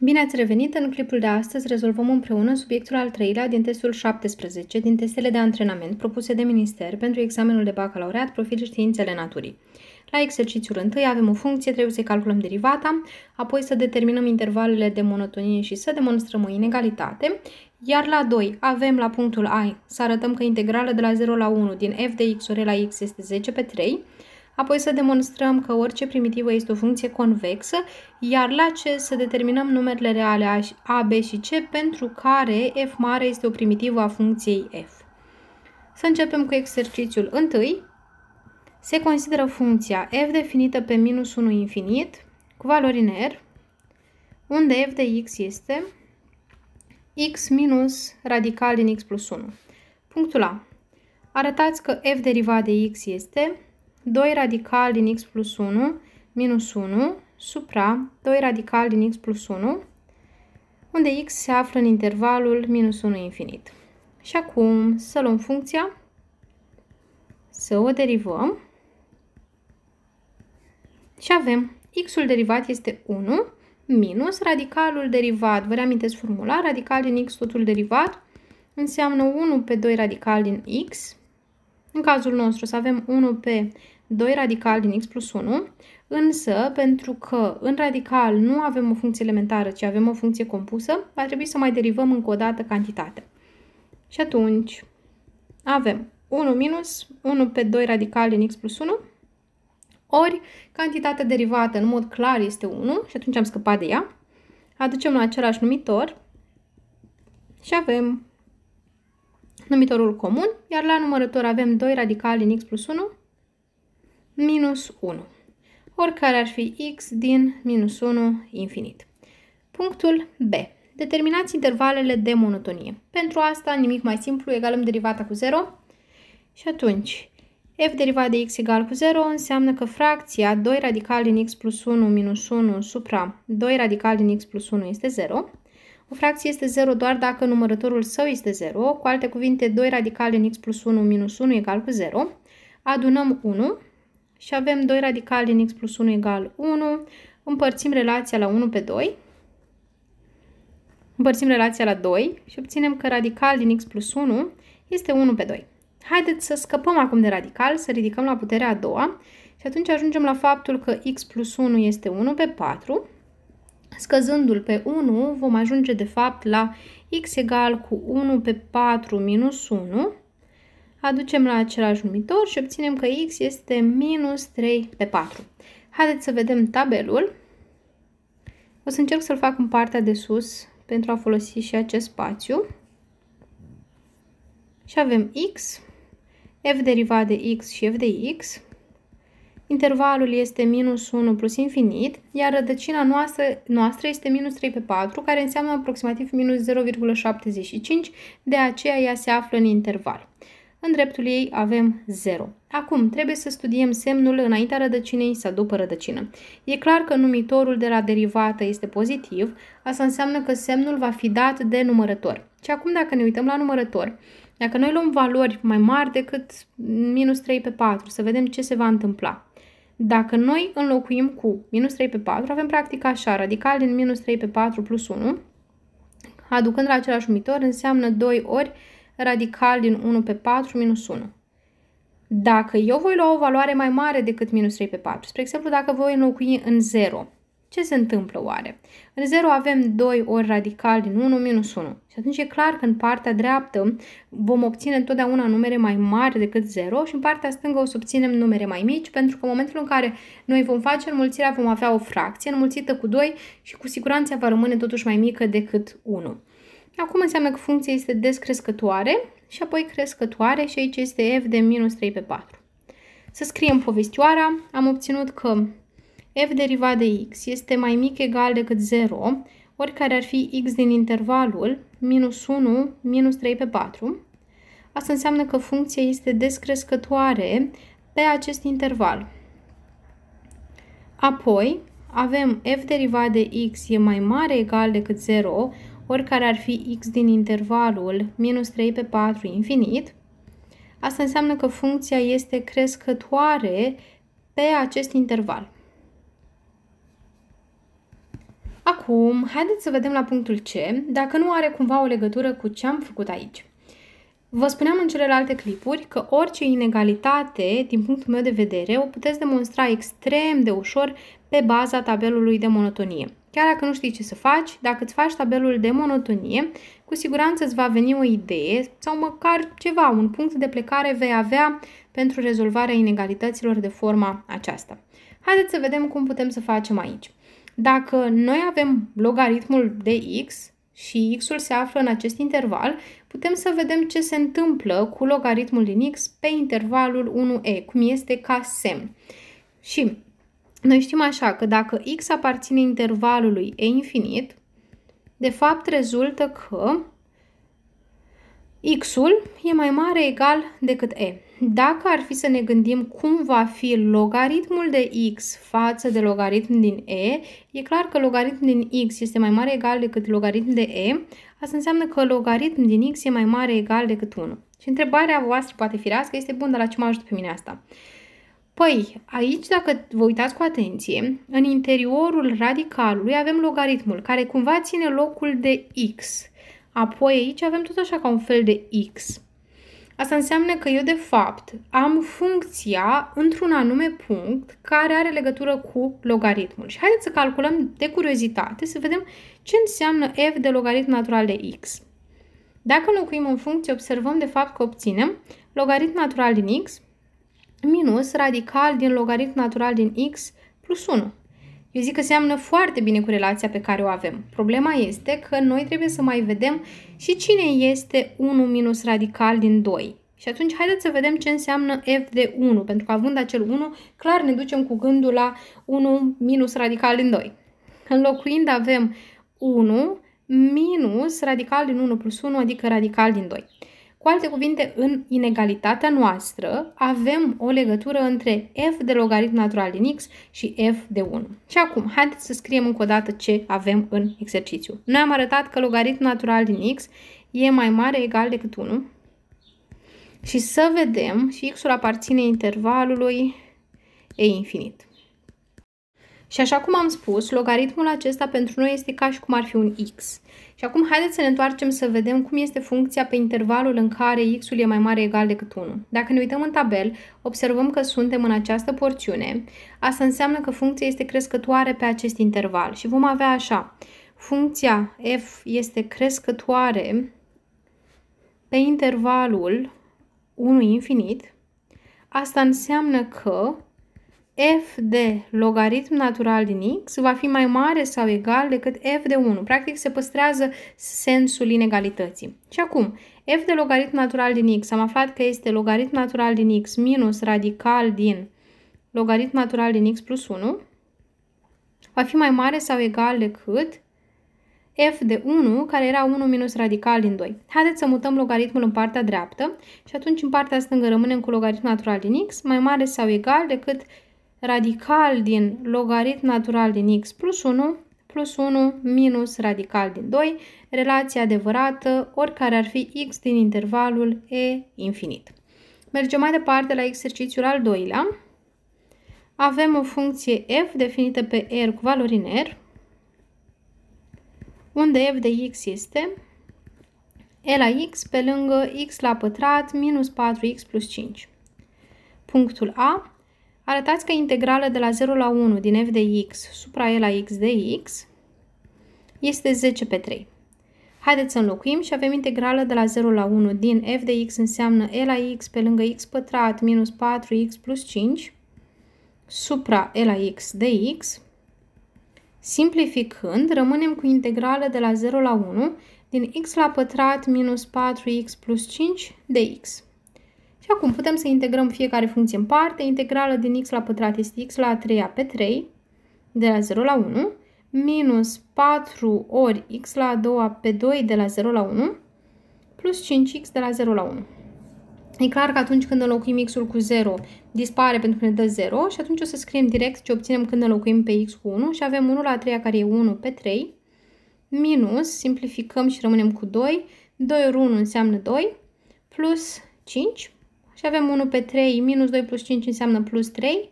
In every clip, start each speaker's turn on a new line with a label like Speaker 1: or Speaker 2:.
Speaker 1: Bine ați revenit! În clipul de astăzi rezolvăm împreună subiectul al treilea din testul 17 din testele de antrenament propuse de minister pentru examenul de bacalaureat profil științele naturii. La exercițiul întâi avem o funcție, trebuie să calculăm derivata, apoi să determinăm intervalele de monotonie și să demonstrăm o inegalitate, iar la 2 avem la punctul A să arătăm că integrala de la 0 la 1 din f de x ori la x este 10 pe 3, apoi să demonstrăm că orice primitivă este o funcție convexă, iar la C să determinăm numerele reale A, B și C pentru care f mare este o primitivă a funcției f. Să începem cu exercițiul întâi. Se consideră funcția f definită pe minus 1 infinit cu valori în R, unde f de x este x minus radical din x plus 1. Punctul A. Arătați că f derivat de x este 2 radical din x plus 1 minus 1 supra 2 radical din x plus 1, unde x se află în intervalul minus 1 infinit. Și acum să luăm funcția, să o derivăm și avem x-ul derivat este 1 minus radicalul derivat, vă reamintesc formula, radical din x totul derivat înseamnă 1 pe 2 radical din x, în cazul nostru o să avem 1 pe 2 radical din x plus 1, însă pentru că în radical nu avem o funcție elementară, ci avem o funcție compusă, va trebui să mai derivăm încă o dată cantitatea. Și atunci avem 1 minus 1 pe 2 radical din x plus 1, ori cantitatea derivată în mod clar este 1 și atunci am scăpat de ea. Aducem la același numitor și avem numitorul comun, iar la numărător avem 2 radical din x plus 1 minus 1, oricare ar fi x din minus 1 infinit. Punctul B. Determinați intervalele de monotonie. Pentru asta, nimic mai simplu, egalăm derivata cu 0 și atunci f derivat de x egal cu 0 înseamnă că fracția 2 radical din x plus 1 minus 1 supra 2 radical din x plus 1 este 0. O fracție este 0 doar dacă numărătorul său este 0, cu alte cuvinte 2 radical din x plus 1 minus 1 egal cu 0. Adunăm 1 și avem 2 radical din x plus 1 egal 1. Împărțim relația la 1 pe 2. Împărțim relația la 2 și obținem că radical din x plus 1 este 1 pe 2. Haideți să scăpăm acum de radical, să ridicăm la puterea a doua și atunci ajungem la faptul că x plus 1 este 1 pe 4. Scăzându-l pe 1, vom ajunge de fapt la x egal cu 1 pe 4 minus 1 aducem la același numitor și obținem că x este minus 3 pe 4. Haideți să vedem tabelul. O să încerc să-l fac în partea de sus pentru a folosi și acest spațiu. Și avem x, f derivat de x și f de x. Intervalul este minus 1 plus infinit, iar rădăcina noastră, noastră este minus 3 pe 4, care înseamnă aproximativ minus 0,75, de aceea ea se află în interval. În dreptul ei avem 0. Acum, trebuie să studiem semnul înaintea rădăcinei sau după rădăcină. E clar că numitorul de la derivată este pozitiv, asta înseamnă că semnul va fi dat de numărător. Și acum, dacă ne uităm la numărător, dacă noi luăm valori mai mari decât minus 3 pe 4, să vedem ce se va întâmpla. Dacă noi înlocuim cu minus 3 pe 4, avem practic așa, radical din minus 3 pe 4 plus 1, aducând la același numitor, înseamnă 2 ori radical din 1 pe 4 minus 1. Dacă eu voi lua o valoare mai mare decât minus 3 pe 4, spre exemplu dacă voi înlocui în 0, ce se întâmplă oare? În 0 avem 2 ori radical din 1 minus 1 și atunci e clar că în partea dreaptă vom obține întotdeauna numere mai mari decât 0 și în partea stângă o să obținem numere mai mici pentru că în momentul în care noi vom face înmulțirea vom avea o fracție înmulțită cu 2 și cu siguranță va rămâne totuși mai mică decât 1. Acum înseamnă că funcția este descrescătoare și apoi crescătoare și aici este f de minus 3 pe 4. Să scriem povestioara. Am obținut că f derivat de x este mai mic egal decât 0, oricare ar fi x din intervalul minus 1, minus 3 pe 4. Asta înseamnă că funcția este descrescătoare pe acest interval. Apoi avem f derivat de x e mai mare egal decât 0, oricare ar fi x din intervalul minus 3 pe 4 infinit, asta înseamnă că funcția este crescătoare pe acest interval. Acum, haideți să vedem la punctul C dacă nu are cumva o legătură cu ce am făcut aici. Vă spuneam în celelalte clipuri că orice inegalitate, din punctul meu de vedere, o puteți demonstra extrem de ușor pe baza tabelului de monotonie. Chiar dacă nu știi ce să faci, dacă îți faci tabelul de monotonie, cu siguranță îți va veni o idee sau măcar ceva, un punct de plecare vei avea pentru rezolvarea inegalităților de forma aceasta. Haideți să vedem cum putem să facem aici. Dacă noi avem logaritmul de x și x-ul se află în acest interval, putem să vedem ce se întâmplă cu logaritmul din x pe intervalul 1e, cum este ca semn. Și noi știm așa că dacă x aparține intervalului e infinit, de fapt rezultă că x-ul e mai mare egal decât e. Dacă ar fi să ne gândim cum va fi logaritmul de x față de logaritm din e, e clar că logaritm din x este mai mare egal decât logaritm de e, asta înseamnă că logaritm din x e mai mare egal decât 1. Și întrebarea voastră poate firească este, bun, dar la ce mă ajută pe mine asta? Păi, aici, dacă vă uitați cu atenție, în interiorul radicalului avem logaritmul, care cumva ține locul de x. Apoi aici avem tot așa ca un fel de x. Asta înseamnă că eu, de fapt, am funcția într-un anume punct care are legătură cu logaritmul. Și haideți să calculăm de curiozitate, să vedem ce înseamnă f de logaritm natural de x. Dacă înlocuim în funcție, observăm de fapt că obținem logaritm natural din x minus radical din logaritm natural din x plus 1. Eu zic că seamănă foarte bine cu relația pe care o avem. Problema este că noi trebuie să mai vedem și cine este 1 minus radical din 2. Și atunci haideți să vedem ce înseamnă f de 1, pentru că având acel 1, clar ne ducem cu gândul la 1 minus radical din 2. Înlocuind avem 1 minus radical din 1 plus 1, adică radical din 2. Cu alte cuvinte, în inegalitatea noastră avem o legătură între f de logaritm natural din x și f de 1. Și acum, haideți să scriem încă o dată ce avem în exercițiu. Noi am arătat că logaritm natural din x e mai mare egal decât 1. Și să vedem, și x-ul aparține intervalului e infinit. Și așa cum am spus, logaritmul acesta pentru noi este ca și cum ar fi un x. Și acum haideți să ne întoarcem să vedem cum este funcția pe intervalul în care x-ul e mai mare egal decât 1. Dacă ne uităm în tabel, observăm că suntem în această porțiune. Asta înseamnă că funcția este crescătoare pe acest interval și vom avea așa. Funcția f este crescătoare pe intervalul 1 infinit. Asta înseamnă că f de logaritm natural din x va fi mai mare sau egal decât f de 1. Practic se păstrează sensul inegalității. Și acum, f de logaritm natural din x, am aflat că este logaritm natural din x minus radical din logaritm natural din x plus 1, va fi mai mare sau egal decât f de 1, care era 1 minus radical din 2. Haideți să mutăm logaritmul în partea dreaptă și atunci în partea stângă rămânem cu logaritm natural din x mai mare sau egal decât radical din logaritm natural din x plus 1 plus 1 minus radical din 2, relația adevărată, oricare ar fi x din intervalul e infinit. Mergem mai departe la exercițiul al doilea. Avem o funcție f definită pe R cu valori în R, unde f de x este e la x pe lângă x la pătrat minus 4x plus 5. Punctul A Arătați că integrală de la 0 la 1 din f de x supra e la x de x este 10 pe 3. Haideți să înlocuim și avem integrală de la 0 la 1 din f de x înseamnă e la x pe lângă x pătrat minus 4x plus 5 supra e la x de x. Simplificând, rămânem cu integrală de la 0 la 1 din x la pătrat minus 4x plus 5 de x. Și acum putem să integrăm fiecare funcție în parte. Integrală din x la pătrat este x la 3 pe 3, de la 0 la 1, minus 4 ori x la 2 pe 2 de la 0 la 1, plus 5x de la 0 la 1. E clar că atunci când înlocuim x-ul cu 0, dispare pentru că ne dă 0 și atunci o să scriem direct ce obținem când înlocuim pe x cu 1 și avem 1 la 3 care e 1 pe 3, minus, simplificăm și rămânem cu 2, 2 ori 1 înseamnă 2, plus 5, și avem 1 pe 3, minus 2 plus 5 înseamnă plus 3.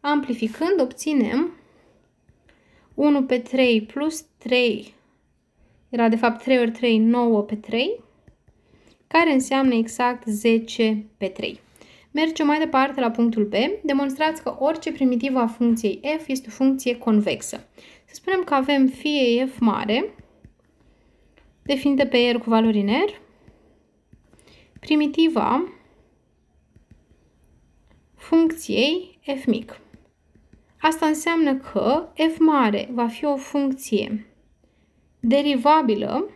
Speaker 1: Amplificând, obținem 1 pe 3 plus 3, era de fapt 3 ori 3, 9 pe 3, care înseamnă exact 10 pe 3. Mergem mai departe la punctul B. Demonstrați că orice primitivă a funcției f este o funcție convexă. Să spunem că avem fie f mare, definită pe r cu valori în r, primitiva funcției f mic. Asta înseamnă că f mare va fi o funcție derivabilă,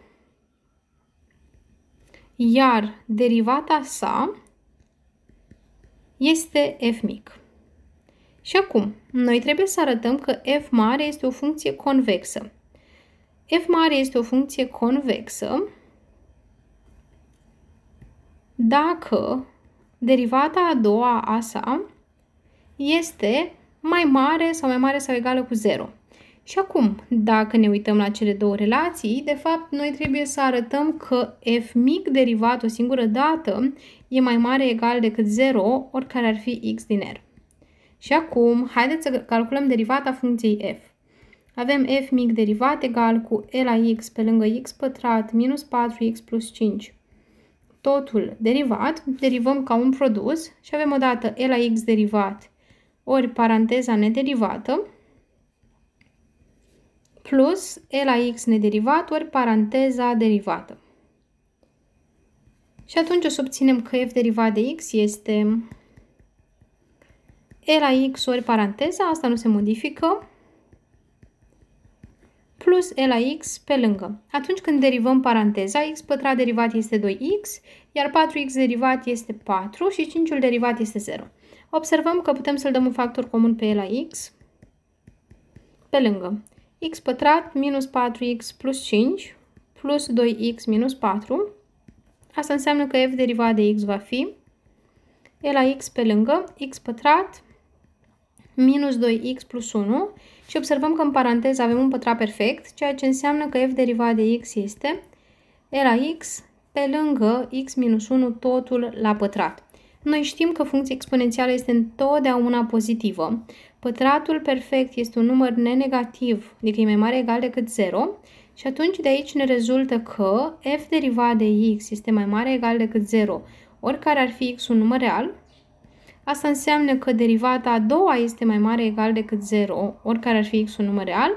Speaker 1: iar derivata sa este f mic. Și acum, noi trebuie să arătăm că f mare este o funcție convexă. f mare este o funcție convexă dacă derivata a doua a sa este mai mare sau mai mare sau egală cu 0. Și acum, dacă ne uităm la cele două relații, de fapt, noi trebuie să arătăm că f mic derivat o singură dată e mai mare egal decât 0, oricare ar fi x din R. Și acum, haideți să calculăm derivata funcției f. Avem f mic derivat egal cu e la x pe lângă x pătrat minus 4x plus 5 totul derivat, derivăm ca un produs și avem odată E la X derivat ori paranteza nederivată plus E la X nederivat ori paranteza derivată. Și atunci o să obținem că F derivat de X este E la X ori paranteza, asta nu se modifică, plus e la x pe lângă. Atunci când derivăm paranteza, x pătrat derivat este 2x, iar 4x derivat este 4 și 5-ul derivat este 0. Observăm că putem să-l dăm un factor comun pe e la x pe lângă. x pătrat minus 4x plus 5 plus 2x minus 4. Asta înseamnă că f derivat de x va fi e la x pe lângă x pătrat minus 2x plus 1 și observăm că în paranteză avem un pătrat perfect, ceea ce înseamnă că f derivat de x este e la x pe lângă x minus 1 totul la pătrat. Noi știm că funcția exponențială este întotdeauna pozitivă. Pătratul perfect este un număr nenegativ, adică e mai mare egal decât 0 și atunci de aici ne rezultă că f derivat de x este mai mare egal decât 0, oricare ar fi x un număr real, Asta înseamnă că derivata a doua este mai mare egal decât 0, oricare ar fi x un număr real.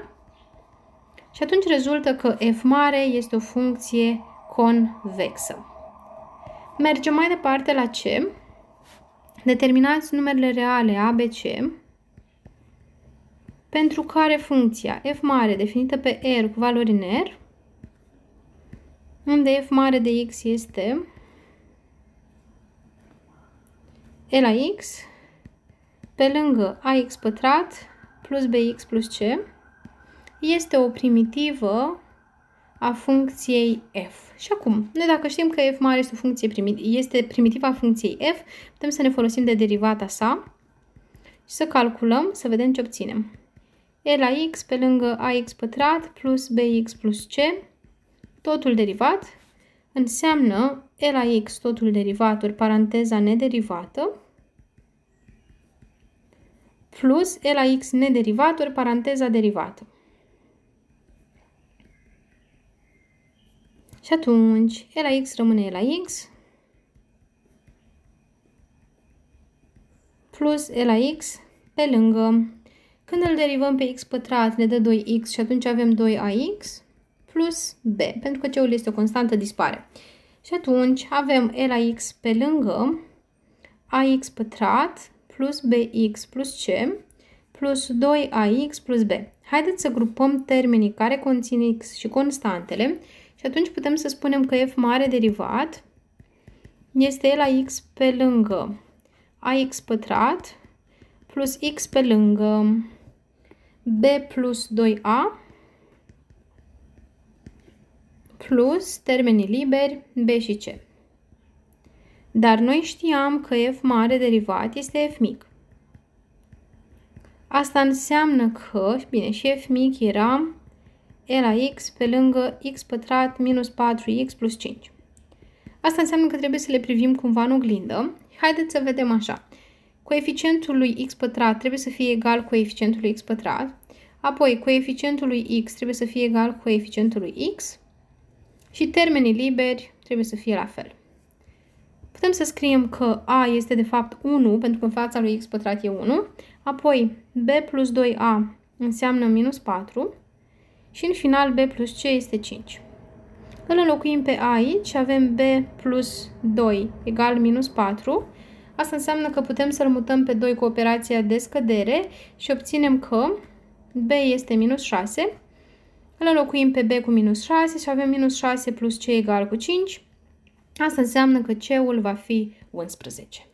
Speaker 1: Și atunci rezultă că f mare este o funcție convexă. Mergem mai departe la C. Determinați numerele reale a, b, c, pentru care funcția f mare definită pe R cu valori în R, unde f mare de x este e la x pe lângă ax pătrat plus bx plus c este o primitivă a funcției f. Și acum, noi dacă știm că f mare este, o funcție primit este primitiva funcției f, putem să ne folosim de derivata sa și să calculăm, să vedem ce obținem. e la x pe lângă ax pătrat plus bx plus c, totul derivat, înseamnă e la x totul derivat ori paranteza nederivată plus e la x nederivat ori paranteza derivată. Și atunci e la x rămâne e la x plus e la x pe lângă. Când îl derivăm pe x pătrat ne dă 2x și atunci avem 2ax plus b, pentru că c-ul este o constantă, dispare. Și atunci avem e la x pe lângă ax pătrat plus bx plus c plus 2ax plus b. Haideți să grupăm termenii care conțin x și constantele și atunci putem să spunem că f mare derivat este e la x pe lângă ax pătrat plus x pe lângă b plus 2a plus termenii liberi B și C. Dar noi știam că f mare derivat este f mic. Asta înseamnă că, bine, și f mic era e la x pe lângă x pătrat minus 4x plus 5. Asta înseamnă că trebuie să le privim cumva în oglindă. Haideți să vedem așa. Coeficientul lui x pătrat trebuie să fie egal cu coeficientul lui x pătrat, apoi coeficientul lui x trebuie să fie egal cu coeficientul lui x și termenii liberi trebuie să fie la fel. Putem să scriem că a este de fapt 1, pentru că în fața lui x pătrat e 1, apoi b plus 2a înseamnă minus 4 și în final b plus c este 5. Îl înlocuim pe a aici și avem b plus 2 egal minus 4. Asta înseamnă că putem să-l mutăm pe 2 cu operația de scădere și obținem că b este minus 6 îl înlocuim pe B cu minus 6 și avem minus 6 plus C egal cu 5. Asta înseamnă că C-ul va fi 11.